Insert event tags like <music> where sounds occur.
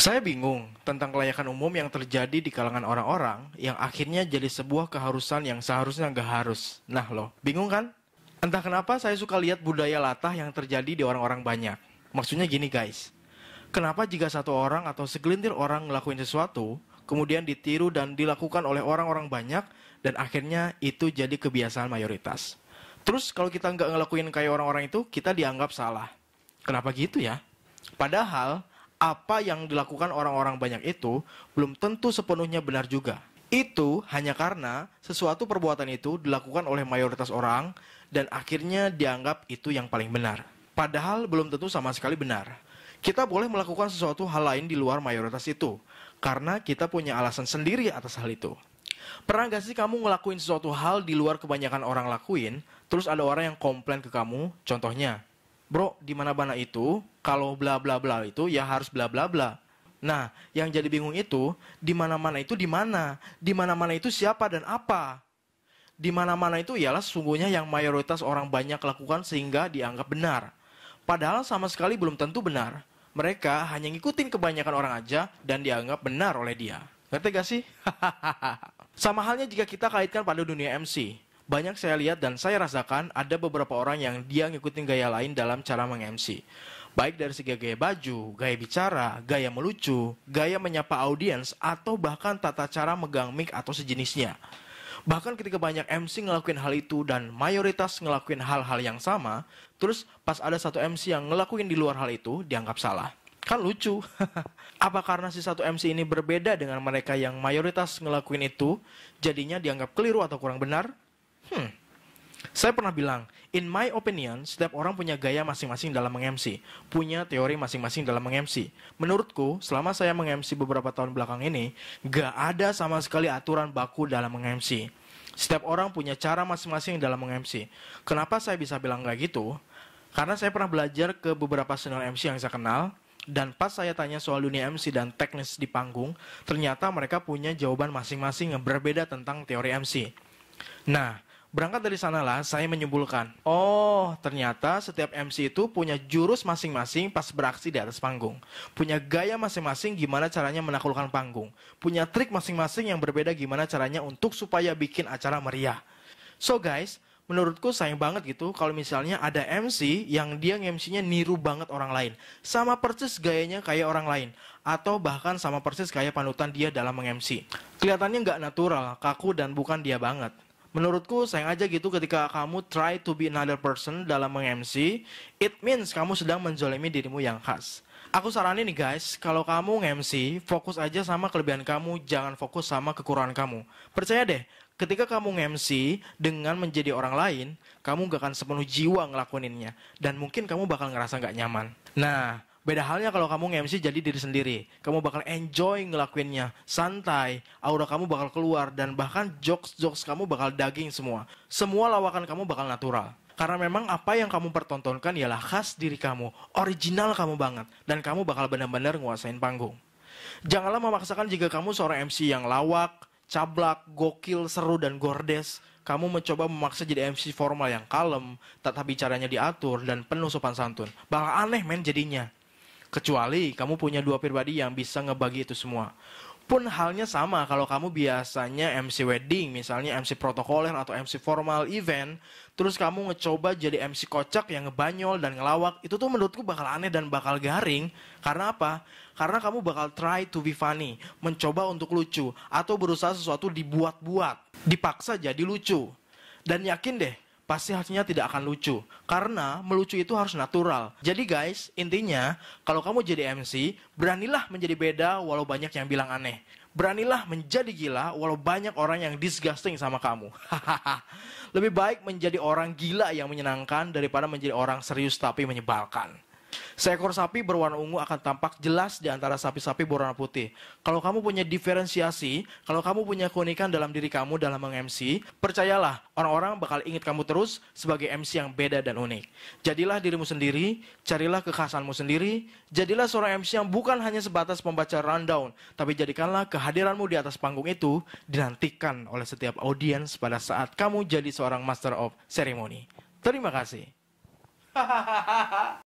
Saya bingung tentang kelayakan umum yang terjadi di kalangan orang-orang yang akhirnya jadi sebuah keharusan yang seharusnya gak harus. Nah loh, bingung kan? Entah kenapa saya suka lihat budaya latah yang terjadi di orang-orang banyak. Maksudnya gini guys, kenapa jika satu orang atau segelintir orang ngelakuin sesuatu, kemudian ditiru dan dilakukan oleh orang-orang banyak, dan akhirnya itu jadi kebiasaan mayoritas. Terus kalau kita nggak ngelakuin kayak orang-orang itu, kita dianggap salah. Kenapa gitu ya? Padahal apa yang dilakukan orang-orang banyak itu belum tentu sepenuhnya benar juga. Itu hanya karena sesuatu perbuatan itu dilakukan oleh mayoritas orang dan akhirnya dianggap itu yang paling benar. Padahal belum tentu sama sekali benar. Kita boleh melakukan sesuatu hal lain di luar mayoritas itu karena kita punya alasan sendiri atas hal itu. Pernah gak sih kamu ngelakuin sesuatu hal di luar kebanyakan orang lakuin, terus ada orang yang komplain ke kamu, contohnya, bro di mana mana itu kalau bla bla bla itu ya harus bla bla bla nah yang jadi bingung itu di mana mana itu di mana di mana mana itu siapa dan apa di mana mana itu ialah sesungguhnya yang mayoritas orang banyak lakukan sehingga dianggap benar padahal sama sekali belum tentu benar mereka hanya ngikutin kebanyakan orang aja dan dianggap benar oleh dia ngerti gak sih <laughs> sama halnya jika kita kaitkan pada dunia MC banyak saya lihat dan saya rasakan ada beberapa orang yang dia ngikutin gaya lain dalam cara meng-MC. Baik dari segi gaya baju, gaya bicara, gaya melucu, gaya menyapa audiens, atau bahkan tata cara megang mic atau sejenisnya. Bahkan ketika banyak MC ngelakuin hal itu dan mayoritas ngelakuin hal-hal yang sama, terus pas ada satu MC yang ngelakuin di luar hal itu, dianggap salah kan lucu. <laughs> Apa karena si satu MC ini berbeda dengan mereka yang mayoritas ngelakuin itu, jadinya dianggap keliru atau kurang benar? Hmm. Saya pernah bilang, in my opinion, setiap orang punya gaya masing-masing dalam meng-MC, punya teori masing-masing dalam meng-MC. Menurutku, selama saya meng-MC beberapa tahun belakang ini, gak ada sama sekali aturan baku dalam meng-MC. Setiap orang punya cara masing-masing dalam meng-MC. Kenapa saya bisa bilang gak gitu? Karena saya pernah belajar ke beberapa senior MC yang saya kenal, dan pas saya tanya soal dunia MC dan teknis di panggung, ternyata mereka punya jawaban masing-masing yang berbeda tentang teori MC. Nah, Berangkat dari sanalah saya menyimpulkan, oh ternyata setiap MC itu punya jurus masing-masing pas beraksi di atas panggung. Punya gaya masing-masing gimana caranya menaklukkan panggung. Punya trik masing-masing yang berbeda gimana caranya untuk supaya bikin acara meriah. So guys, menurutku sayang banget gitu kalau misalnya ada MC yang dia MC-nya niru banget orang lain. Sama persis gayanya kayak orang lain. Atau bahkan sama persis kayak panutan dia dalam meng-MC. Kelihatannya nggak natural, kaku dan bukan dia banget. Menurutku sayang aja gitu ketika kamu try to be another person dalam meng-MC, it means kamu sedang menzolimi dirimu yang khas. Aku saranin nih guys, kalau kamu nge-MC, fokus aja sama kelebihan kamu, jangan fokus sama kekurangan kamu. Percaya deh, ketika kamu nge-MC dengan menjadi orang lain, kamu gak akan sepenuh jiwa ngelakuininnya. Dan mungkin kamu bakal ngerasa gak nyaman. Nah, Beda halnya kalau kamu nge-MC jadi diri sendiri. Kamu bakal enjoy ngelakuinnya, santai, aura kamu bakal keluar, dan bahkan jokes-jokes kamu bakal daging semua. Semua lawakan kamu bakal natural. Karena memang apa yang kamu pertontonkan ialah khas diri kamu, original kamu banget, dan kamu bakal benar-benar nguasain panggung. Janganlah memaksakan jika kamu seorang MC yang lawak, cablak, gokil, seru, dan gordes. Kamu mencoba memaksa jadi MC formal yang kalem, tetapi caranya diatur, dan penuh sopan santun. Bakal aneh men jadinya. Kecuali kamu punya dua pribadi yang bisa ngebagi itu semua. Pun halnya sama kalau kamu biasanya MC wedding, misalnya MC protokoler atau MC formal event, terus kamu ngecoba jadi MC kocak yang ngebanyol dan ngelawak, itu tuh menurutku bakal aneh dan bakal garing. Karena apa? Karena kamu bakal try to be funny, mencoba untuk lucu, atau berusaha sesuatu dibuat-buat, dipaksa jadi lucu. Dan yakin deh, pasti hasilnya tidak akan lucu. Karena melucu itu harus natural. Jadi guys, intinya kalau kamu jadi MC, beranilah menjadi beda walau banyak yang bilang aneh. Beranilah menjadi gila walau banyak orang yang disgusting sama kamu. <laughs> Lebih baik menjadi orang gila yang menyenangkan daripada menjadi orang serius tapi menyebalkan. Seekor sapi berwarna ungu akan tampak jelas di antara sapi-sapi berwarna putih. Kalau kamu punya diferensiasi, kalau kamu punya keunikan dalam diri kamu dalam meng-MC, percayalah orang-orang bakal ingat kamu terus sebagai MC yang beda dan unik. Jadilah dirimu sendiri, carilah kekhasanmu sendiri, jadilah seorang MC yang bukan hanya sebatas pembaca rundown, tapi jadikanlah kehadiranmu di atas panggung itu dinantikan oleh setiap audiens pada saat kamu jadi seorang master of ceremony. Terima kasih. <laughs>